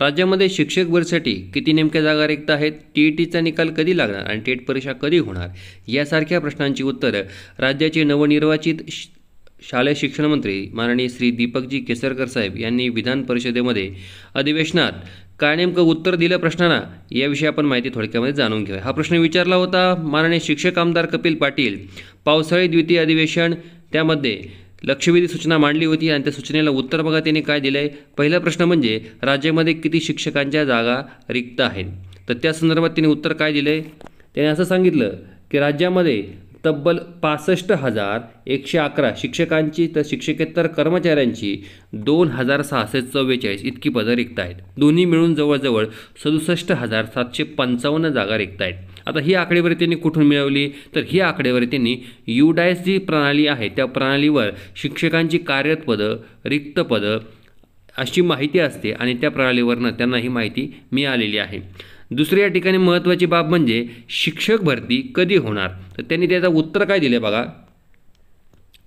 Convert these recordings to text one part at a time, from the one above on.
राज्यामध्ये शिक्षक भरसाठी किती नेमक्या जागा रिक्त आहेत टी ई टीचा निकाल कधी लागणार आणि टेट परीक्षा कधी होणार यासारख्या प्रश्नांची उत्तरं राज्याचे नवनिर्वाचित शालेय शिक्षण मंत्री माननीय श्री दीपकजी केसरकर साहेब यांनी विधान परिषदेमध्ये अधिवेशनात काय नेमकं उत्तर दिलं प्रश्नांना याविषयी आपण माहिती थोडक्यामध्ये जाणून घेऊया हा प्रश्न विचारला होता माननीय शिक्षक आमदार कपिल पाटील पावसाळी द्वितीय अधिवेशन त्यामध्ये लक्षवेधी सूचना मांडली होती आणि त्या सूचनेला उत्तर बघा त्यांनी काय दिलं आहे पहिला प्रश्न म्हणजे राज्यामध्ये किती शिक्षकांच्या जागा रिक्त आहेत तर त्या संदर्भात त्यांनी उत्तर काय दिलं आहे त्याने असं सांगितलं की राज्यामध्ये तब्बल पासष्ट हजार एकशे अकरा शिक्षकांची तर शिक्षकेतर कर्मचाऱ्यांची दोन हजार सहाशे चव्वेचाळीस इतकी पदं रिक्त आहेत दोन्ही मिळून जवळजवळ सदुसष्ट हजार सातशे पंचावन्न जागा रिक्त आहेत आता ही आकडेवारी त्यांनी कुठून मिळवली तर ही आकडेवारी त्यांनी युडायस जी प्रणाली आहे त्या प्रणालीवर शिक्षकांची कार्यरत पदं रिक्त पदं अशी माहिती असते आणि त्या प्रणालीवरनं त्यांना ही माहिती मिळालेली आहे दुसरी या ठिकाणी महत्त्वाची बाब म्हणजे शिक्षक भरती कधी होणार तर त्यांनी त्याचं उत्तर काय दिलं बघा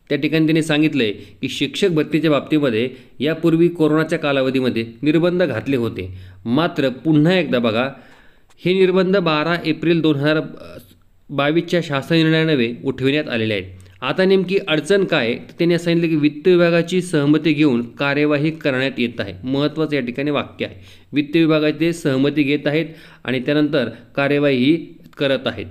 त्या ठिकाणी त्यांनी सांगितलं आहे की शिक्षक भरतीच्या बाबतीमध्ये यापूर्वी कोरोनाच्या कालावधीमध्ये निर्बंध घातले होते मात्र पुन्हा एकदा बघा हे निर्बंध बारा एप्रिल दोन हजार बावीसच्या शासन निर्णयानवे उठविण्यात आलेले आहेत आता नेमकी अडचण काय त्यांनी सांगितलं की वित्त विभागाची सहमती घेऊन कार्यवाही करण्यात येत आहे महत्त्वाचं या ठिकाणी वाक्य आहे वित्त विभागाचे सहमती घेत आहेत आणि त्यानंतर कार्यवाही करत आहेत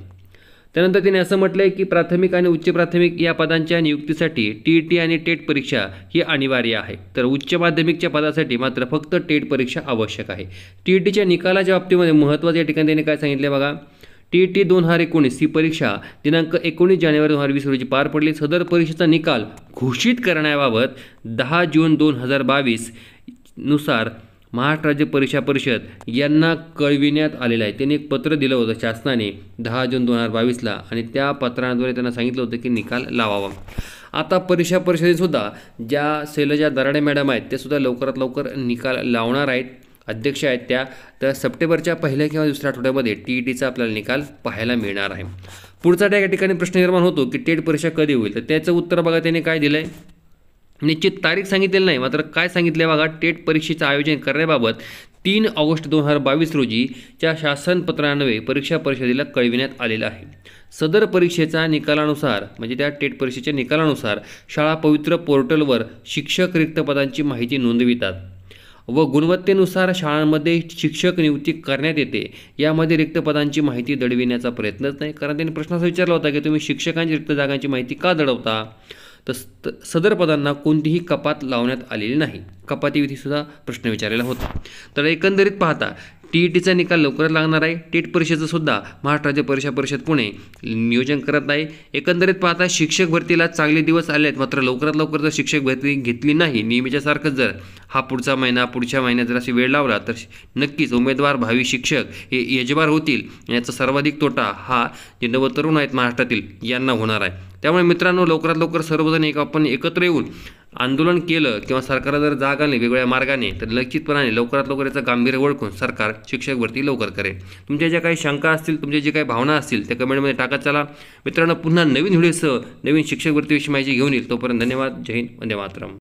त्यानंतर तिने असं म्हटलं आहे की प्राथमिक आणि उच्च प्राथमिक या पदांच्या नियुक्तीसाठी टी टी आणि टेट परीक्षा ही अनिवार्य आहे तर उच्च माध्यमिकच्या पदासाठी मात्र फक्त टेट परीक्षा आवश्यक आहे टी टीच्या निकालाच्या बाबतीमध्ये महत्त्वाचं या ठिकाणी त्यांनी काय सांगितले बघा टी टी दोन हजार एकोणीस ही परीक्षा दिनांक एकोणीस जानेवारी दोन हजार वीस रोजी पार पडली सदर परीक्षेचा निकाल घोषित करण्याबाबत दहा जून दोन हजार बावीस नुसार महाराष्ट्र राज्य परीक्षा परिषद यांना कळविण्यात आलेलं आहे त्यांनी एक पत्र दिलं होतं शासनाने दहा जून दोन हजार बावीसला आणि त्या पत्राद्वारे त्यांना सांगितलं होतं की निकाल लावावा आता परीक्षा परिषदेसुद्धा ज्या शैलजा दराडे मॅडम आहेत ते सुद्धा लवकरात लवकर निकाल लावणार आहेत अध्यक्ष आहेत त्या तर सप्टेंबरच्या पहिल्या किंवा दुसऱ्या आठवड्यामध्ये टी ई टीचा आपल्याला निकाल पाहायला मिळणार आहे पुढचा त्या ठिकाणी प्रश्न निर्माण होतो की टेट परीक्षा कधी होईल तर त्याचं उत्तर बघा त्यांनी काय दिलं आहे निश्चित तारीख सांगितलेली नाही मात्र काय सांगितले बघा टेट परीक्षेचं आयोजन करण्याबाबत तीन ऑगस्ट दोन हजार बावीस रोजीच्या शासनपत्रान्वये परीक्षा परिषदेला कळविण्यात आलेलं आहे सदर परीक्षेचा निकालानुसार म्हणजे त्या टेट परीक्षेच्या निकालानुसार शाळा पवित्र पोर्टलवर शिक्षक रिक्त पदांची माहिती नोंदवितात व गुणवत्तेनुसार शाळांमध्ये शिक्षक नियुक्ती करण्यात येते यामध्ये रिक्त पदांची माहिती दडविण्याचा प्रयत्नच नाही कारण त्यांनी प्रश्न असा विचारला होता की तुम्ही शिक्षकांची रिक्त जागांची माहिती का दडवता तर सदर पदांना कोणतीही कपात लावण्यात आलेली नाही कपातीविधीसुद्धा प्रश्न विचारलेला होता तर एकंदरीत पाहता टी टीचा निकाल लवकरच लागणार आहे टीट सुद्धा महाराष्ट्र राज्य परीक्षा परिषद पुणे नियोजन करत आहे एकंदरीत पाहता शिक्षक भरतीला चांगले दिवस आले आहेत मात्र लवकरात लवकर जर शिक्षक भरती घेतली नाही नेहमीच्यासारखं जर हा पुढचा महिना पुढच्या महिन्यात जर अशी वेळ लावला तर नक्कीच उमेदवार भावी शिक्षक हे यजमान होतील याचा सर्वाधिक तोटा हा जे तरुण आहेत महाराष्ट्रातील यांना होणार आहे त्यामुळे मित्रांनो लवकरात लवकर सर्वजण एक आपण एकत्र येऊन आंदोलन केलं किंवा सरकारला जर जाग आली वेगवेगळ्या मार्गाने तर लक्षितपणाने लवकरात लवकर याचं गांभीर्य ओळखून सरकार शिक्षक भरती लवकर करेल तुमच्या ज्या काही शंका असतील तुमच्या जे काही भावना असतील त्या कमेंटमध्ये टाकत चला मित्रांनो पुन्हा नवीन व्हिडिओसह नवीन शिक्षक भरतीविषयी माहिती घेऊन येईल तोपर्यंत धन्यवाद जय हिंद वंदे मातरम